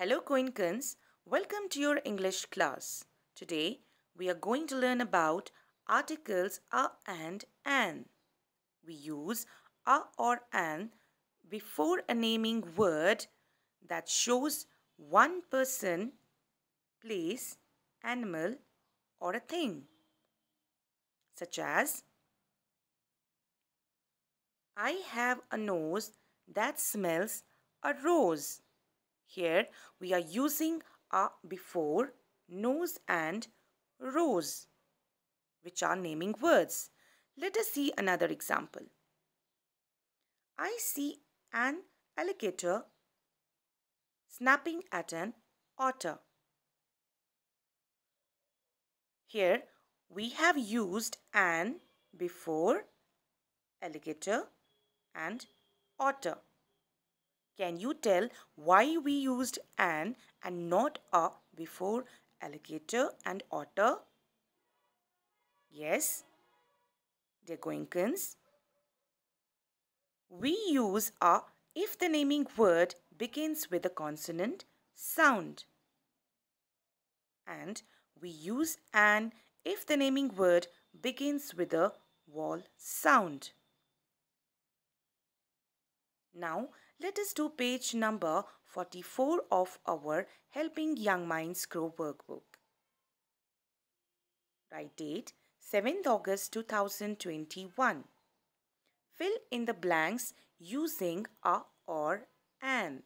Hello Coinkins, welcome to your English class. Today we are going to learn about articles a and an. We use a or an before a naming word that shows one person, place, animal or a thing such as I have a nose that smells a rose. Here we are using a before, nose and rose which are naming words. Let us see another example. I see an alligator snapping at an otter. Here we have used an before, alligator and otter. Can you tell why we used an and not a before alligator and otter? Yes, they're We use a if the naming word begins with a consonant sound. And we use an if the naming word begins with a vowel sound. Now, let us do page number 44 of our Helping Young Minds Grow workbook. Write date 7th August 2021. Fill in the blanks using a or an.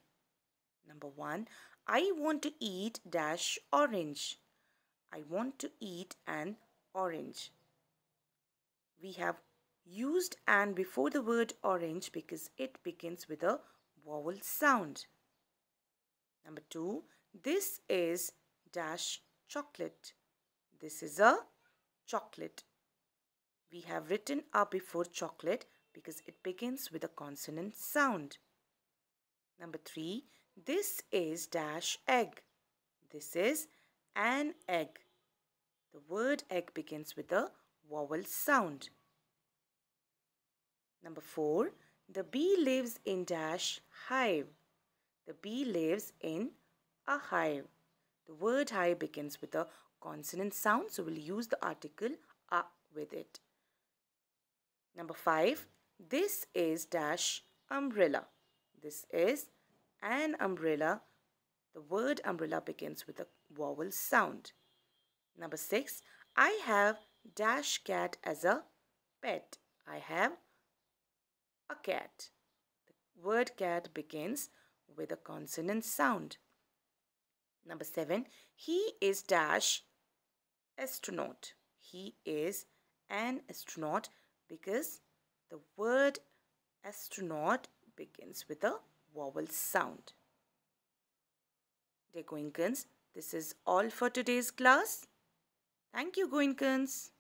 Number 1. I want to eat dash orange. I want to eat an orange. We have used an before the word orange because it begins with a vowel sound. Number two, this is dash chocolate. This is a chocolate. We have written a before chocolate because it begins with a consonant sound. Number three, this is dash egg. This is an egg. The word egg begins with a vowel sound. Number four, the bee lives in dash hive. The bee lives in a hive. The word hive begins with a consonant sound, so we'll use the article a with it. Number five, this is dash umbrella. This is an umbrella. The word umbrella begins with a vowel sound. Number six, I have dash cat as a pet. I have a cat word cat begins with a consonant sound. Number seven, he is dash astronaut. He is an astronaut because the word astronaut begins with a vowel sound. Dear Goinkins, this is all for today's class. Thank you, Goinkins.